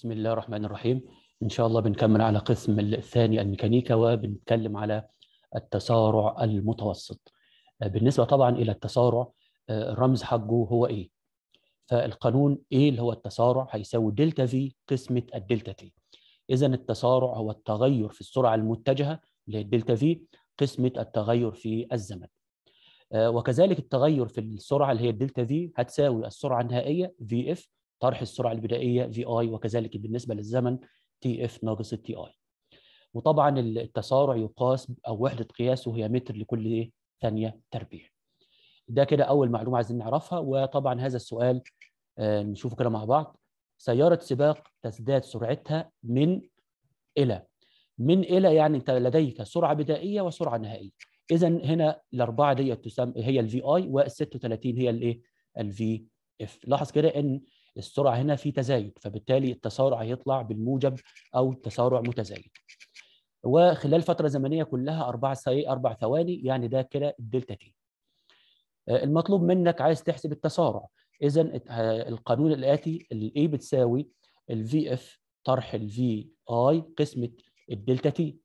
بسم الله الرحمن الرحيم ان شاء الله بنكمل على قسم الثاني الميكانيكا وبنتكلم على التسارع المتوسط آه، بالنسبه طبعا الى التسارع آه، الرمز حقه هو ايه فالقانون ايه اللي هو التسارع هيساوي دلتا في قسمه الدلتا تي اذا التسارع هو التغير في السرعه المتجهه اللي هي الدلتا في قسمه التغير في الزمن آه، وكذلك التغير في السرعه اللي هي الدلتا في هتساوي السرعه النهائيه في اف طرح السرعه البدائيه في اي وكذلك بالنسبه للزمن تي اف ناقص التي اي وطبعا التسارع يقاس او وحده قياسه هي متر لكل ايه ثانيه تربيع ده كده اول معلومه عايزين نعرفها وطبعا هذا السؤال آه، نشوفه كده مع بعض سياره سباق تزداد سرعتها من الى من الى يعني انت لديك سرعه بدائيه وسرعه نهائيه اذا هنا الاربعه ديت تسمى هي الفي اي وال 36 هي الايه الفي اف لاحظ كده ان السرعه هنا في تزايد فبالتالي التسارع هيطلع بالموجب او تسارع متزايد وخلال فتره زمنيه كلها اربع اربع ثواني يعني ده كده الدلتا تي آه، المطلوب منك عايز تحسب التسارع اذا آه، القانون الاتي الاي بتساوي الفي اف طرح الفي اي قسمه الدلتا تي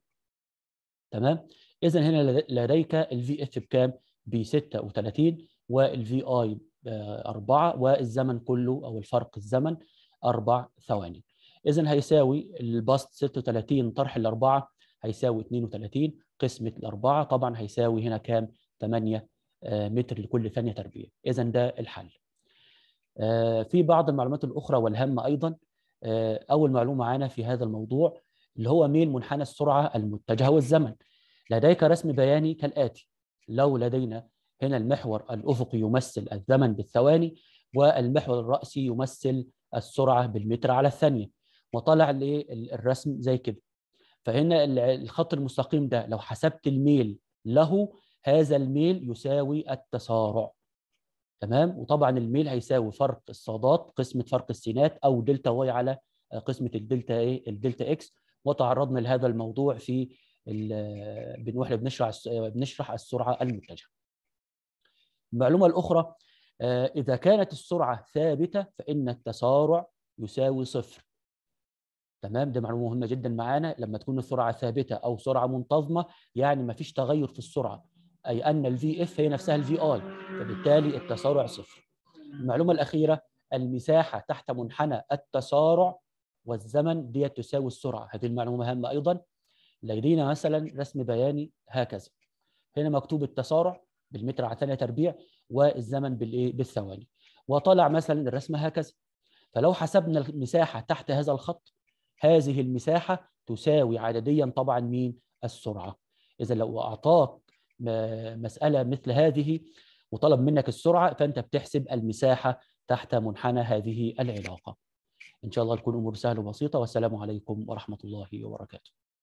تمام اذا هنا لديك الفي اف بكام ب 36 والفي اي آه، أربعة والزمن كله أو الفرق الزمن أربع ثواني إذا هيساوي البسط 36 طرح الأربعة هيساوي 32 قسمة الأربعة طبعا هيساوي هنا كام 8 آه، متر لكل ثانية تربيع إذا ده الحل آه، في بعض المعلومات الأخرى والهامة أيضا أول معلومة معانا في هذا الموضوع اللي هو ميل منحنى السرعة المتجهة والزمن لديك رسم بياني كالآتي لو لدينا هنا المحور الأفقي يمثل الزمن بالثواني والمحور الرأسي يمثل السرعة بالمتر على الثانية وطلع للرسم زي كده فهنا الخط المستقيم ده لو حسبت الميل له هذا الميل يساوي التسارع تمام وطبعا الميل هيساوي فرق الصادات قسمة فرق السينات أو دلتا واي على قسمة الدلتا ايه الدلتا اكس وتعرضنا لهذا الموضوع في بنروح واحنا بنشرح بنشرح السرعة المتجهة المعلومة الأخرى آه، إذا كانت السرعة ثابتة فإن التسارع يساوي صفر تمام ده معلومه مهمه جدا معانا لما تكون السرعه ثابته او سرعه منتظمه يعني ما فيش تغير في السرعه اي ان الـ اف هي نفسها الـ VI فبالتالي التسارع صفر المعلومه الاخيره المساحه تحت منحنى التسارع والزمن دي تساوي السرعه هذه المعلومه مهمة ايضا لدينا مثلا رسم بياني هكذا هنا مكتوب التسارع بالمتر على ثانية تربيع والزمن بالايه بالثواني وطلع مثلا الرسمه هكذا فلو حسبنا المساحه تحت هذا الخط هذه المساحه تساوي عدديا طبعا مين السرعه اذا لو اعطاك مساله مثل هذه وطلب منك السرعه فانت بتحسب المساحه تحت منحنى هذه العلاقه ان شاء الله تكون امور سهله وبسيطه والسلام عليكم ورحمه الله وبركاته